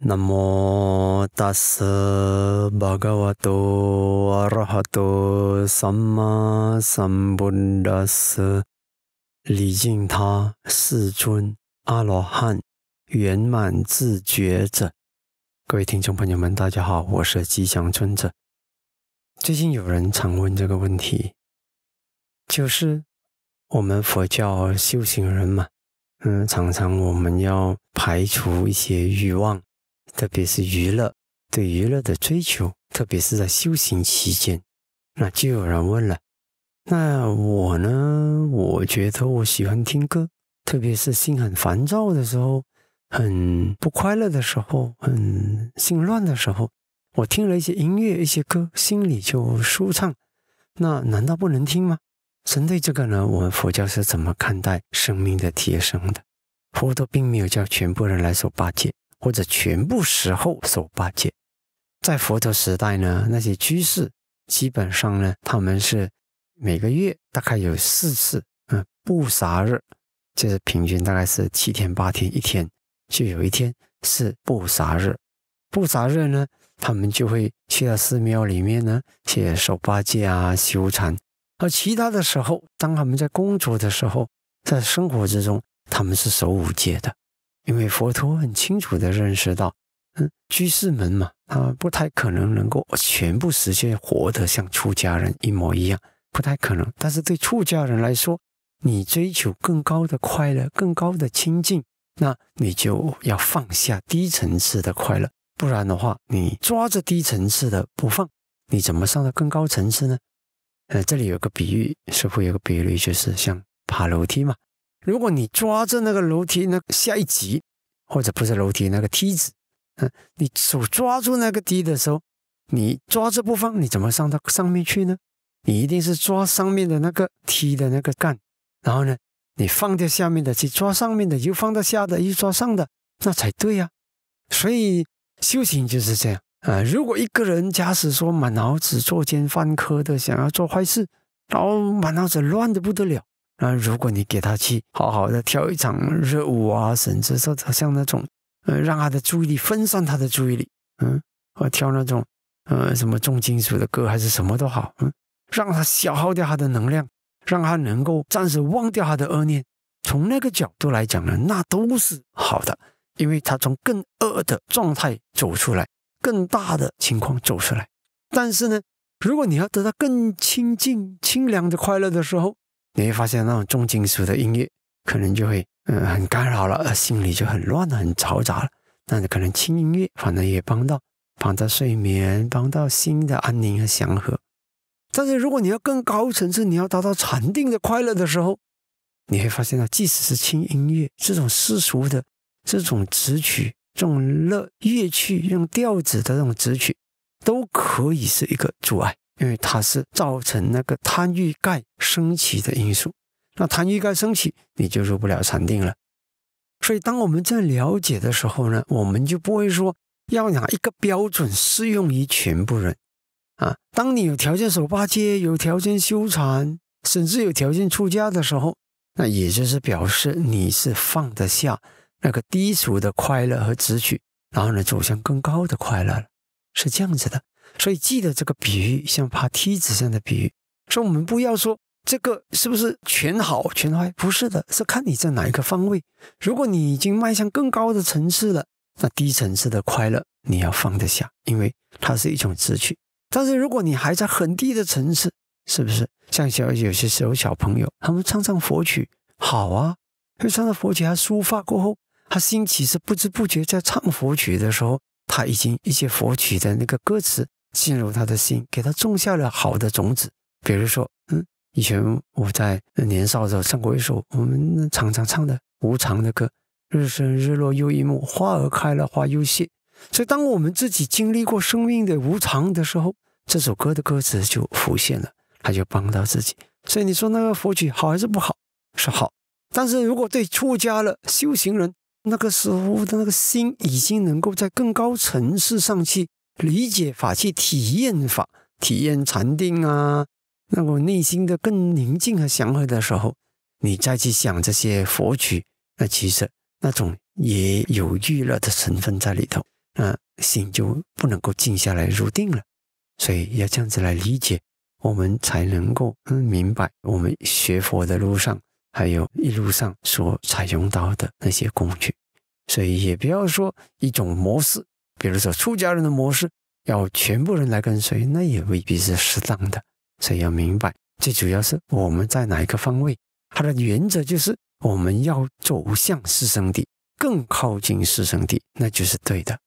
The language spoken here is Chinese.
南无大师，t 嘎瓦多阿 h 哈多 a v a t 达斯，r h 他世尊阿罗汉圆满自觉者，各位听众朋友们，大家好，我是吉祥尊者。最近有人常问这个问题，就是我们佛教修行人嘛，嗯，常常我们要排除一些欲望。特别是娱乐，对娱乐的追求，特别是在修行期间，那就有人问了：那我呢？我觉得我喜欢听歌，特别是心很烦躁的时候，很不快乐的时候，很心乱的时候，我听了一些音乐、一些歌，心里就舒畅。那难道不能听吗？针对这个呢，我们佛教是怎么看待生命的提升的？佛陀并没有叫全部人来做八戒。或者全部时候守八戒，在佛陀时代呢，那些居士基本上呢，他们是每个月大概有四次嗯不杀日，就是平均大概是七天八天，一天就有一天是不杀日。不杀日呢，他们就会去到寺庙里面呢去守八戒啊修禅。而其他的时候，当他们在工作的时候，在生活之中，他们是守五戒的。因为佛陀很清楚地认识到，嗯，居士们嘛，他们不太可能能够全部实现活得像出家人一模一样，不太可能。但是对出家人来说，你追求更高的快乐、更高的清净，那你就要放下低层次的快乐，不然的话，你抓着低层次的不放，你怎么上到更高层次呢？呃，这里有个比喻，师傅有个比喻就是像爬楼梯嘛。如果你抓着那个楼梯那下一级，或者不是楼梯那个梯子，嗯，你手抓住那个梯的时候，你抓着不放，你怎么上到上面去呢？你一定是抓上面的那个梯的那个杆，然后呢，你放掉下面的去抓上面的，又放到下的，又抓上的，那才对呀。所以修行就是这样啊。如果一个人假使说满脑子作奸犯科的想要做坏事，然后满脑子乱的不得了。那如果你给他去好好的跳一场热舞啊，甚至说他像那种，呃，让他的注意力分散他的注意力，嗯，或跳那种，呃，什么重金属的歌还是什么都好，嗯，让他消耗掉他的能量，让他能够暂时忘掉他的恶念。从那个角度来讲呢，那都是好的，因为他从更恶的状态走出来，更大的情况走出来。但是呢，如果你要得到更清净、清凉的快乐的时候，你会发现那种重金属的音乐可能就会嗯很干扰了，心里就很乱、很嘈杂了。但是可能轻音乐反正也帮到，帮到睡眠，帮到心的安宁和祥和。但是如果你要更高层次，你要达到禅定的快乐的时候，你会发现到即使是轻音乐，这种世俗的这种曲，这种乐乐器这种调子的这种曲，都可以是一个阻碍。因为它是造成那个贪欲盖升起的因素，那贪欲盖升起，你就入不了禅定了。所以，当我们在了解的时候呢，我们就不会说要拿一个标准适用于全部人啊。当你有条件守八戒，有条件修禅，甚至有条件出家的时候，那也就是表示你是放得下那个低俗的快乐和执取，然后呢，走向更高的快乐了，是这样子的。所以记得这个比喻，像爬梯子这样的比喻。所以，我们不要说这个是不是全好全坏，不是的，是看你在哪一个方位。如果你已经迈向更高的层次了，那低层次的快乐你要放得下，因为它是一种直取。但是，如果你还在很低的层次，是不是像小有些时候小朋友他们唱唱佛曲，好啊，会唱到佛曲，他抒发过后，他兴起是不知不觉在唱佛曲的时候，他已经一些佛曲的那个歌词。进入他的心，给他种下了好的种子。比如说，嗯，以前我在年少的时候唱过一首我们常常唱的《无常》的歌：日升日落又一幕，花儿开了花又谢。所以，当我们自己经历过生命的无常的时候，这首歌的歌词就浮现了，他就帮到自己。所以，你说那个佛曲好还是不好？是好。但是如果对出家了修行人，那个时候的那个心已经能够在更高层次上去。理解法去体验法，体验禅定啊，那我内心的更宁静和祥和的时候，你再去想这些佛曲，那其实那种也有娱乐的成分在里头，那心就不能够静下来入定了。所以要这样子来理解，我们才能够明白我们学佛的路上，还有一路上所采用到的那些工具。所以也不要说一种模式。比如说，出家人的模式要全部人来跟随，那也未必是适当的。所以要明白，最主要是我们在哪一个方位，它的原则就是我们要走向师生地，更靠近师生地，那就是对的。